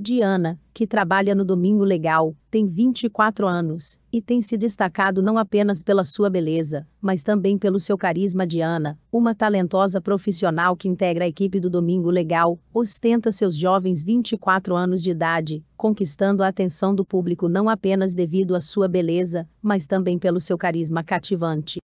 Diana, que trabalha no Domingo Legal, tem 24 anos e tem se destacado não apenas pela sua beleza, mas também pelo seu carisma. Diana, uma talentosa profissional que integra a equipe do Domingo Legal, ostenta seus jovens 24 anos de idade, conquistando a atenção do público não apenas devido à sua beleza, mas também pelo seu carisma cativante.